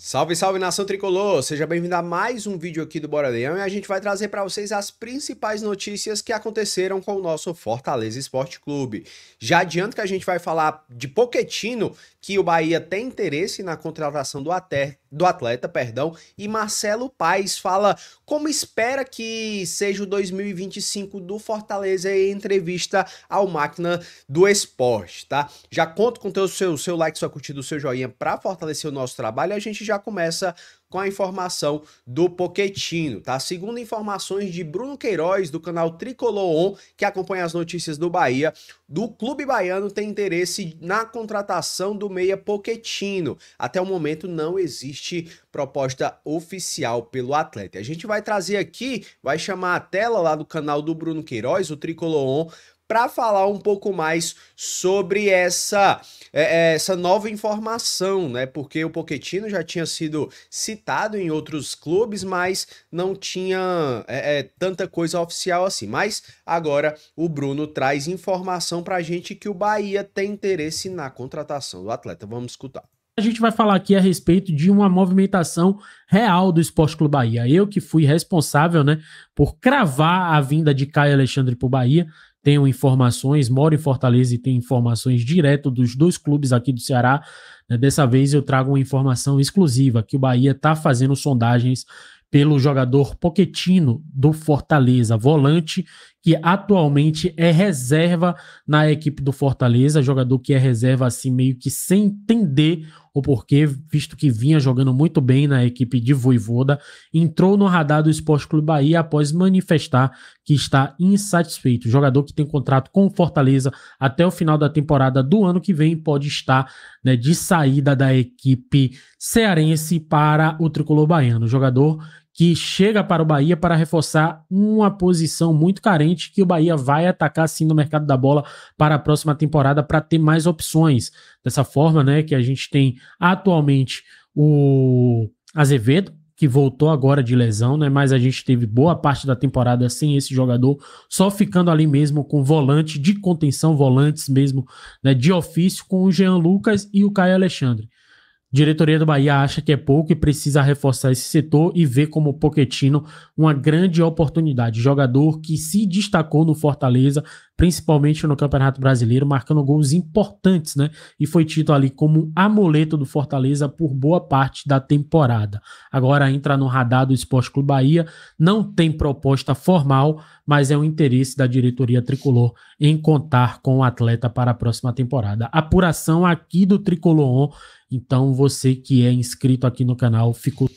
Salve, salve nação tricolor! Seja bem-vindo a mais um vídeo aqui do Bora Leão e a gente vai trazer para vocês as principais notícias que aconteceram com o nosso Fortaleza Esporte Clube. Já adianto que a gente vai falar de Poquetino, que o Bahia tem interesse na contratação do Até do atleta, perdão, e Marcelo Paes fala como espera que seja o 2025 do Fortaleza em entrevista ao Máquina do Esporte, tá? Já conto com o seu, seu like, sua curtida, o seu joinha para fortalecer o nosso trabalho e a gente já começa com a informação do Poquetino, tá? Segundo informações de Bruno Queiroz, do canal Tricolor On, que acompanha as notícias do Bahia, do clube baiano tem interesse na contratação do meia Poquetino. Até o momento não existe proposta oficial pelo atleta. A gente vai trazer aqui, vai chamar a tela lá do canal do Bruno Queiroz, o Tricolor On, para falar um pouco mais sobre essa é, é, essa nova informação, né? Porque o Poquetino já tinha sido citado em outros clubes, mas não tinha é, é tanta coisa oficial assim. Mas agora o Bruno traz informação para a gente que o Bahia tem interesse na contratação do atleta. Vamos escutar. A gente vai falar aqui a respeito de uma movimentação real do Esporte Clube Bahia. Eu que fui responsável, né, por cravar a vinda de Caio Alexandre para o Bahia tenho informações, moro em Fortaleza e tenho informações direto dos dois clubes aqui do Ceará. Né? Dessa vez eu trago uma informação exclusiva que o Bahia está fazendo sondagens pelo jogador Poquetino do Fortaleza, volante que atualmente é reserva na equipe do Fortaleza, jogador que é reserva assim meio que sem entender o porquê, visto que vinha jogando muito bem na equipe de Voivoda, entrou no radar do Esporte Clube Bahia após manifestar que está insatisfeito. O jogador que tem contrato com o Fortaleza até o final da temporada do ano que vem pode estar né, de saída da equipe cearense para o tricolor baiano. O jogador que chega para o Bahia para reforçar uma posição muito carente que o Bahia vai atacar sim no mercado da bola para a próxima temporada para ter mais opções. Dessa forma, né, que a gente tem atualmente o Azevedo, que voltou agora de lesão, né? Mas a gente teve boa parte da temporada sem esse jogador, só ficando ali mesmo com volante de contenção, volantes mesmo, né? De ofício com o Jean Lucas e o Caio Alexandre. Diretoria do Bahia acha que é pouco e precisa reforçar esse setor e vê como Poquetino uma grande oportunidade. Jogador que se destacou no Fortaleza, principalmente no Campeonato Brasileiro, marcando gols importantes, né? E foi tido ali como um amuleto do Fortaleza por boa parte da temporada. Agora entra no radar do Esporte Clube Bahia, não tem proposta formal, mas é um interesse da diretoria tricolor em contar com o atleta para a próxima temporada. Apuração aqui do Tricolor On então, você que é inscrito aqui no canal ficou.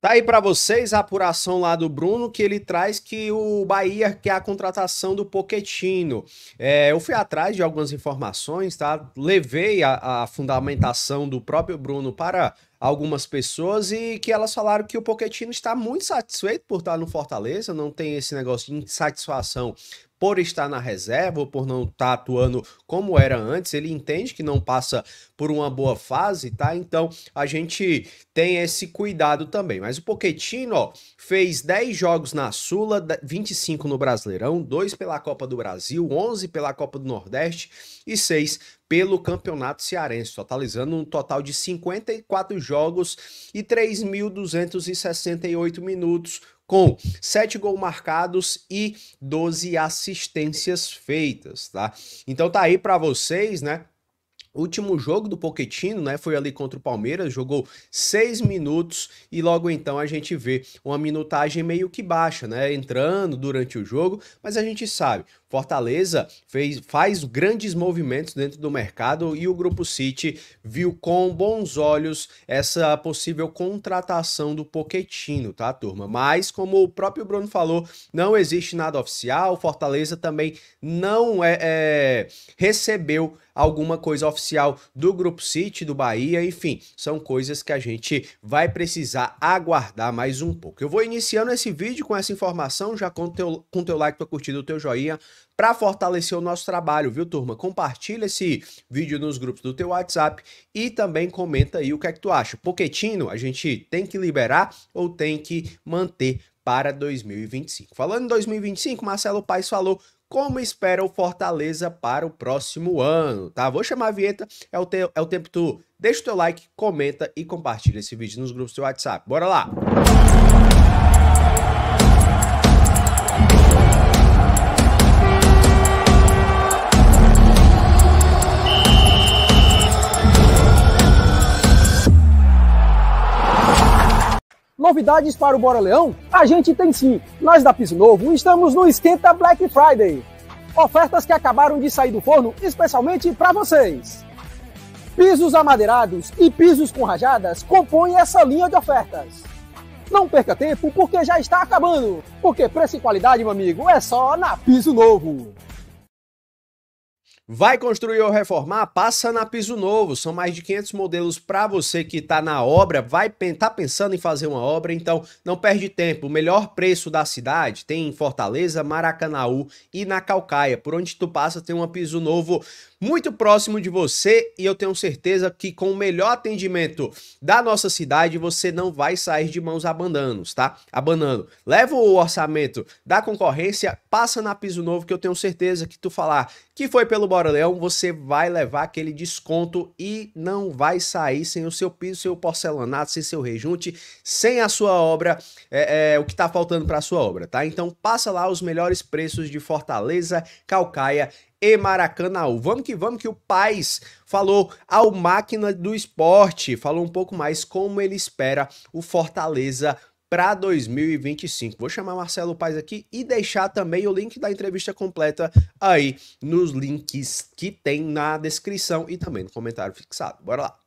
Tá aí para vocês a apuração lá do Bruno, que ele traz que o Bahia quer a contratação do Poquetino. É, eu fui atrás de algumas informações, tá? Levei a, a fundamentação do próprio Bruno para algumas pessoas e que elas falaram que o Poquetino está muito satisfeito por estar no Fortaleza, não tem esse negócio de insatisfação por estar na reserva ou por não estar tá atuando como era antes, ele entende que não passa por uma boa fase, tá? Então a gente tem esse cuidado também. Mas o Poquetino, ó, fez 10 jogos na Sula, 25 no Brasileirão, 2 pela Copa do Brasil, 11 pela Copa do Nordeste e 6 pelo Campeonato Cearense, totalizando um total de 54 jogos e 3.268 minutos com 7 gols marcados e 12 assistências feitas, tá? Então tá aí para vocês, né? último jogo do Poquetino, né, foi ali contra o Palmeiras, jogou seis minutos e logo então a gente vê uma minutagem meio que baixa, né, entrando durante o jogo, mas a gente sabe, Fortaleza fez, faz grandes movimentos dentro do mercado e o Grupo City viu com bons olhos essa possível contratação do Poquetino, tá, turma? Mas, como o próprio Bruno falou, não existe nada oficial, Fortaleza também não é, é recebeu alguma coisa oficial parcial do Grupo City, do Bahia, enfim, são coisas que a gente vai precisar aguardar mais um pouco. Eu vou iniciando esse vídeo com essa informação, já com teu, com teu like, tua curtida, o teu joinha, para fortalecer o nosso trabalho, viu, turma? Compartilha esse vídeo nos grupos do teu WhatsApp e também comenta aí o que é que tu acha. Poquetino, a gente tem que liberar ou tem que manter para 2025? Falando em 2025, Marcelo Paes falou como espera o Fortaleza para o próximo ano, tá? Vou chamar a vinheta, é o, é o tempo tu. Deixa o teu like, comenta e compartilha esse vídeo nos grupos do WhatsApp. Bora lá! Música Novidades para o Bora Leão? A gente tem sim. Nós da Piso Novo estamos no Esquenta Black Friday. Ofertas que acabaram de sair do forno especialmente para vocês. Pisos amadeirados e pisos com rajadas compõem essa linha de ofertas. Não perca tempo porque já está acabando. Porque preço e qualidade, meu amigo, é só na Piso Novo. Vai construir ou reformar? Passa na Piso Novo. São mais de 500 modelos para você que está na obra, vai tá pensando em fazer uma obra, então não perde tempo. O melhor preço da cidade tem em Fortaleza, Maracanaú e na Calcaia. Por onde tu passa tem uma Piso Novo muito próximo de você e eu tenho certeza que com o melhor atendimento da nossa cidade você não vai sair de mãos abandando, tá? Abandando. Leva o orçamento da concorrência, passa na Piso Novo que eu tenho certeza que tu falar que foi pelo Bora Leão, você vai levar aquele desconto e não vai sair sem o seu piso, seu porcelanato, sem seu rejunte, sem a sua obra, é, é o que tá faltando para a sua obra, tá? Então passa lá os melhores preços de Fortaleza, Calcaia e Maracanaú. Vamos que vamos que o Paz falou ao Máquina do Esporte, falou um pouco mais como ele espera o Fortaleza para 2025. Vou chamar Marcelo Paz aqui e deixar também o link da entrevista completa aí nos links que tem na descrição e também no comentário fixado. Bora lá.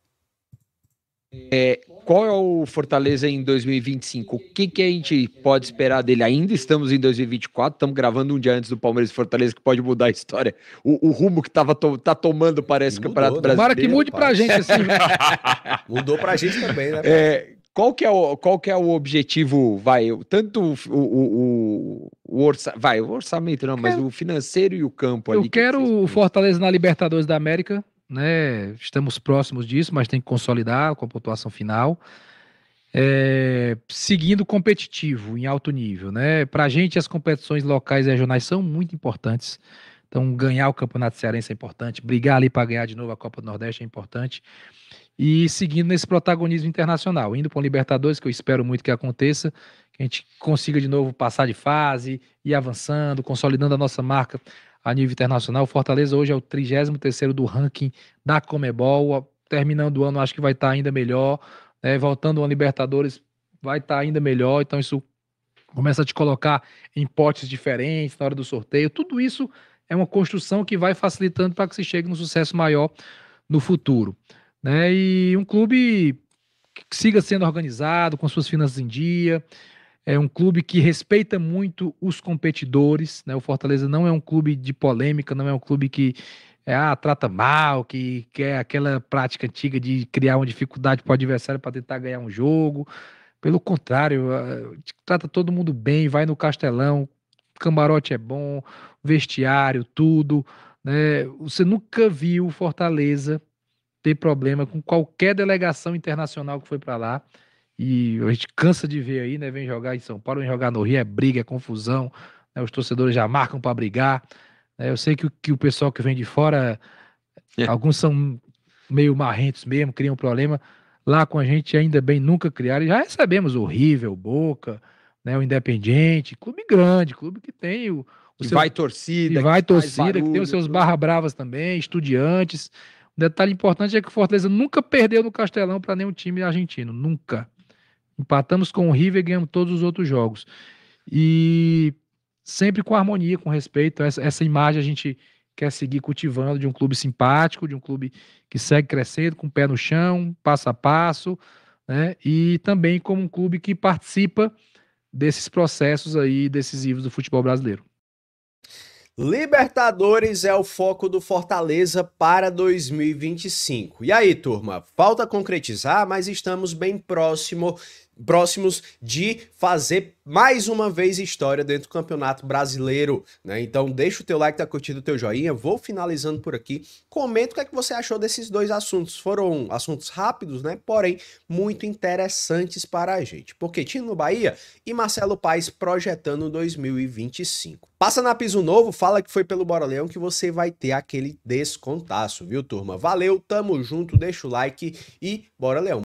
É, qual é o Fortaleza em 2025? O que, que a gente pode esperar dele? Ainda estamos em 2024, estamos gravando um dia antes do Palmeiras e Fortaleza, que pode mudar a história. O, o rumo que tava to, tá tomando, parece, o Campeonato né? Brasileiro. Tomara que mude para a gente assim. Né? Mudou para a gente também, né? É, qual que é o, qual que é o objetivo, vai, tanto o, o, o, o orça, vai, o orçamento não, mas quero, o financeiro e o campo ali. Eu que quero que o Fortaleza na Libertadores da América, né? Estamos próximos disso, mas tem que consolidar com a pontuação final. É, seguindo competitivo em alto nível, né? Para a gente as competições locais e regionais são muito importantes. Então ganhar o campeonato cearense é importante, brigar ali para ganhar de novo a Copa do Nordeste é importante e seguindo nesse protagonismo internacional, indo para o Libertadores, que eu espero muito que aconteça, que a gente consiga de novo passar de fase, ir avançando, consolidando a nossa marca a nível internacional. O Fortaleza hoje é o 33 do ranking da Comebol. Terminando o ano, acho que vai estar tá ainda melhor. Né? Voltando a Libertadores, vai estar tá ainda melhor. Então, isso começa a te colocar em potes diferentes na hora do sorteio. Tudo isso é uma construção que vai facilitando para que se chegue num sucesso maior no futuro. Né? E um clube que siga sendo organizado, com suas finanças em dia, é um clube que respeita muito os competidores, né? O Fortaleza não é um clube de polêmica, não é um clube que é, ah, trata mal, que quer é aquela prática antiga de criar uma dificuldade para o adversário para tentar ganhar um jogo. Pelo contrário, ah, trata todo mundo bem, vai no Castelão, camarote é bom, vestiário, tudo. Né? Você nunca viu o Fortaleza ter problema com qualquer delegação internacional que foi para lá. E a gente cansa de ver aí, né? Vem jogar em São Paulo, vem jogar no Rio, é briga, é confusão. Né? Os torcedores já marcam para brigar. Né? Eu sei que o, que o pessoal que vem de fora, é. alguns são meio marrentos mesmo, criam problema. Lá com a gente, ainda bem, nunca criaram. E já recebemos o River, o Boca, né? o Independiente, clube grande, clube que tem o, que seu, vai torcida. Que vai que torcida, barulho, que tem os seus tudo. barra bravas também, estudiantes. Um detalhe importante é que o Fortaleza nunca perdeu no Castelão para nenhum time argentino. Nunca. Empatamos com o River e ganhamos todos os outros jogos. E sempre com harmonia, com respeito. Essa, essa imagem a gente quer seguir cultivando de um clube simpático, de um clube que segue crescendo, com o pé no chão, passo a passo, né? E também como um clube que participa desses processos aí decisivos do futebol brasileiro. Libertadores é o foco do Fortaleza para 2025. E aí, turma? Falta concretizar, mas estamos bem próximo próximos de fazer mais uma vez história dentro do Campeonato Brasileiro, né? Então deixa o teu like, tá curtindo o teu joinha, vou finalizando por aqui. Comenta o que é que você achou desses dois assuntos. Foram assuntos rápidos, né? Porém, muito interessantes para a gente. Poquetino no Bahia e Marcelo Paes projetando 2025. Passa na Piso Novo, fala que foi pelo Bora Leão que você vai ter aquele descontaço, viu, turma? Valeu, tamo junto, deixa o like e bora Leão.